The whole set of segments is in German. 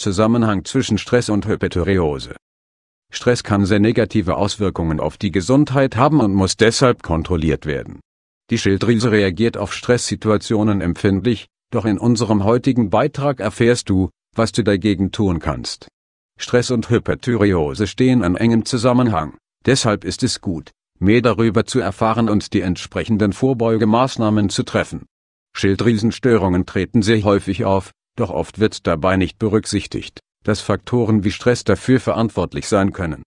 Zusammenhang zwischen Stress und Hyperthyreose. Stress kann sehr negative Auswirkungen auf die Gesundheit haben und muss deshalb kontrolliert werden. Die Schilddrüse reagiert auf Stresssituationen empfindlich, doch in unserem heutigen Beitrag erfährst du, was du dagegen tun kannst. Stress und Hyperthyreose stehen in engem Zusammenhang, deshalb ist es gut, mehr darüber zu erfahren und die entsprechenden Vorbeugemaßnahmen zu treffen. Schilddrüsenstörungen treten sehr häufig auf, doch oft wird dabei nicht berücksichtigt, dass Faktoren wie Stress dafür verantwortlich sein können.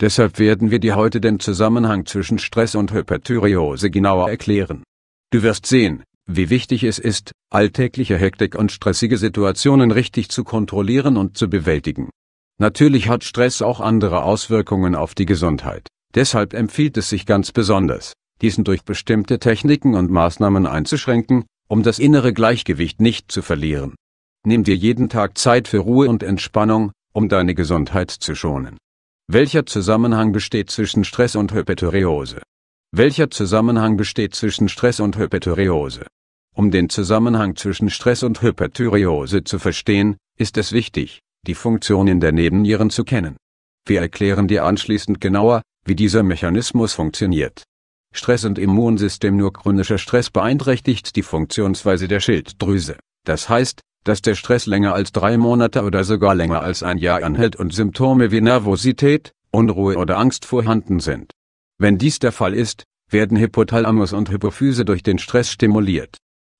Deshalb werden wir dir heute den Zusammenhang zwischen Stress und Hyperthyreose genauer erklären. Du wirst sehen, wie wichtig es ist, alltägliche Hektik und stressige Situationen richtig zu kontrollieren und zu bewältigen. Natürlich hat Stress auch andere Auswirkungen auf die Gesundheit, deshalb empfiehlt es sich ganz besonders, diesen durch bestimmte Techniken und Maßnahmen einzuschränken, um das innere Gleichgewicht nicht zu verlieren. Nimm dir jeden Tag Zeit für Ruhe und Entspannung, um deine Gesundheit zu schonen. Welcher Zusammenhang besteht zwischen Stress und Hyperthyreose? Welcher Zusammenhang besteht zwischen Stress und Hyperthyreose? Um den Zusammenhang zwischen Stress und Hyperthyreose zu verstehen, ist es wichtig, die Funktionen der Nebennieren zu kennen. Wir erklären dir anschließend genauer, wie dieser Mechanismus funktioniert. Stress und Immunsystem Nur chronischer Stress beeinträchtigt die Funktionsweise der Schilddrüse, das heißt, dass der Stress länger als drei Monate oder sogar länger als ein Jahr anhält und Symptome wie Nervosität, Unruhe oder Angst vorhanden sind. Wenn dies der Fall ist, werden Hypothalamus und Hypophyse durch den Stress stimuliert.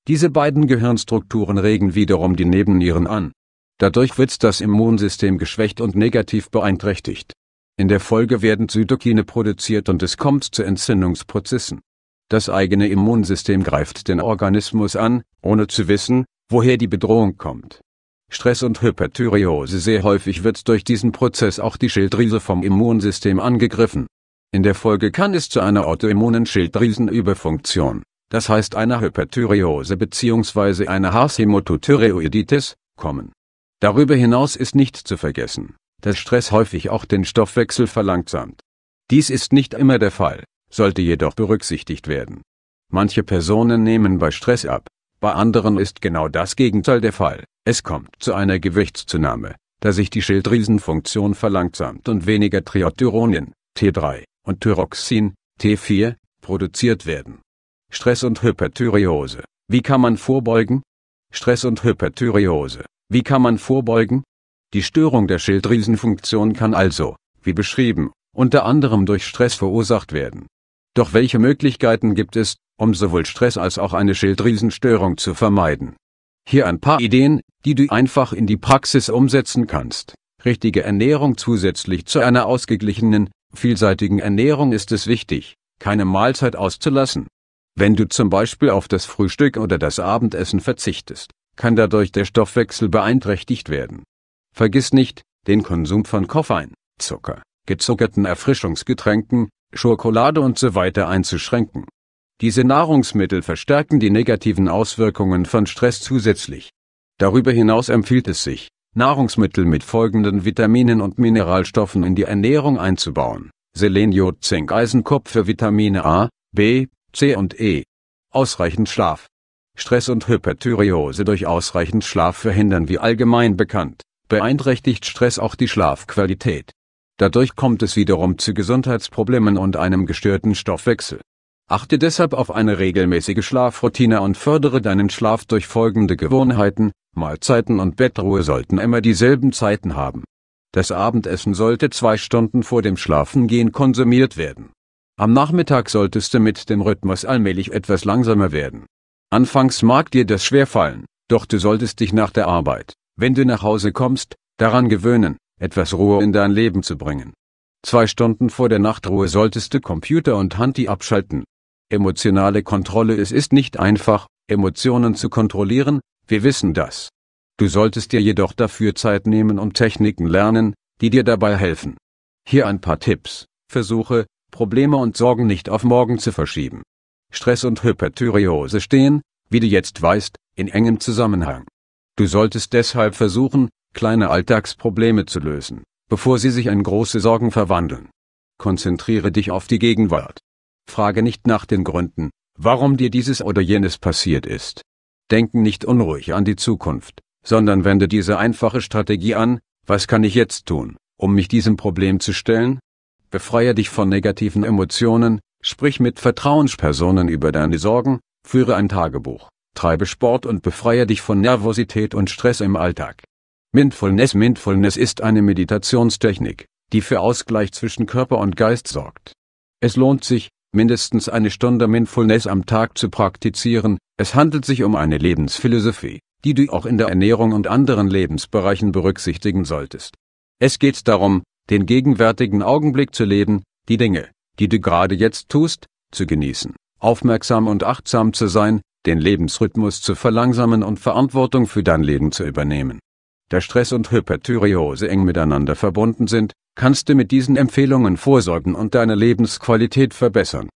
Diese beiden Gehirnstrukturen regen wiederum die Nebennieren an. Dadurch wird das Immunsystem geschwächt und negativ beeinträchtigt. In der Folge werden Zytokine produziert und es kommt zu Entzündungsprozessen. Das eigene Immunsystem greift den Organismus an, ohne zu wissen, woher die Bedrohung kommt. Stress und Hyperthyreose sehr häufig wird durch diesen Prozess auch die Schilddrüse vom Immunsystem angegriffen. In der Folge kann es zu einer autoimmunen Schilddrüsenüberfunktion, das heißt einer Hyperthyreose bzw. einer Hasshemotothyreoiditis, kommen. Darüber hinaus ist nicht zu vergessen, dass Stress häufig auch den Stoffwechsel verlangsamt. Dies ist nicht immer der Fall, sollte jedoch berücksichtigt werden. Manche Personen nehmen bei Stress ab, bei anderen ist genau das Gegenteil der Fall, es kommt zu einer Gewichtszunahme, da sich die Schilddrüsenfunktion verlangsamt und weniger Triodthyronin, T3, und Thyroxin, T4, produziert werden. Stress und Hyperthyreose. Wie kann man vorbeugen? Stress und Hyperthyreose. Wie kann man vorbeugen? Die Störung der Schilddrüsenfunktion kann also, wie beschrieben, unter anderem durch Stress verursacht werden. Doch welche Möglichkeiten gibt es, um sowohl Stress als auch eine Schildriesenstörung zu vermeiden? Hier ein paar Ideen, die du einfach in die Praxis umsetzen kannst. Richtige Ernährung zusätzlich zu einer ausgeglichenen, vielseitigen Ernährung ist es wichtig, keine Mahlzeit auszulassen. Wenn du zum Beispiel auf das Frühstück oder das Abendessen verzichtest, kann dadurch der Stoffwechsel beeinträchtigt werden. Vergiss nicht, den Konsum von Koffein, Zucker, gezuckerten Erfrischungsgetränken, Schokolade und so weiter einzuschränken. Diese Nahrungsmittel verstärken die negativen Auswirkungen von Stress zusätzlich. Darüber hinaus empfiehlt es sich, Nahrungsmittel mit folgenden Vitaminen und Mineralstoffen in die Ernährung einzubauen. Selen, Jod, Zink, Eisen, Kupfer, Vitamine A, B, C und E. Ausreichend Schlaf. Stress und Hyperthyreose durch ausreichend Schlaf verhindern wie allgemein bekannt, beeinträchtigt Stress auch die Schlafqualität. Dadurch kommt es wiederum zu Gesundheitsproblemen und einem gestörten Stoffwechsel. Achte deshalb auf eine regelmäßige Schlafroutine und fördere deinen Schlaf durch folgende Gewohnheiten. Mahlzeiten und Bettruhe sollten immer dieselben Zeiten haben. Das Abendessen sollte zwei Stunden vor dem Schlafengehen konsumiert werden. Am Nachmittag solltest du mit dem Rhythmus allmählich etwas langsamer werden. Anfangs mag dir das schwerfallen, doch du solltest dich nach der Arbeit, wenn du nach Hause kommst, daran gewöhnen, etwas Ruhe in dein Leben zu bringen. Zwei Stunden vor der Nachtruhe solltest du Computer und Handy abschalten. Emotionale Kontrolle Es ist nicht einfach, Emotionen zu kontrollieren, wir wissen das. Du solltest dir jedoch dafür Zeit nehmen und Techniken lernen, die dir dabei helfen. Hier ein paar Tipps. Versuche, Probleme und Sorgen nicht auf morgen zu verschieben. Stress und Hyperthyreose stehen, wie du jetzt weißt, in engem Zusammenhang. Du solltest deshalb versuchen, kleine Alltagsprobleme zu lösen, bevor sie sich in große Sorgen verwandeln. Konzentriere dich auf die Gegenwart. Frage nicht nach den Gründen, warum dir dieses oder jenes passiert ist. Denken nicht unruhig an die Zukunft, sondern wende diese einfache Strategie an, was kann ich jetzt tun, um mich diesem Problem zu stellen? Befreie dich von negativen Emotionen, sprich mit Vertrauenspersonen über deine Sorgen, führe ein Tagebuch, treibe Sport und befreie dich von Nervosität und Stress im Alltag. Mindfulness Mindfulness ist eine Meditationstechnik, die für Ausgleich zwischen Körper und Geist sorgt. Es lohnt sich, mindestens eine Stunde Mindfulness am Tag zu praktizieren, es handelt sich um eine Lebensphilosophie, die du auch in der Ernährung und anderen Lebensbereichen berücksichtigen solltest. Es geht darum, den gegenwärtigen Augenblick zu leben, die Dinge, die du gerade jetzt tust, zu genießen, aufmerksam und achtsam zu sein, den Lebensrhythmus zu verlangsamen und Verantwortung für dein Leben zu übernehmen da Stress und Hyperthyreose eng miteinander verbunden sind, kannst du mit diesen Empfehlungen vorsorgen und deine Lebensqualität verbessern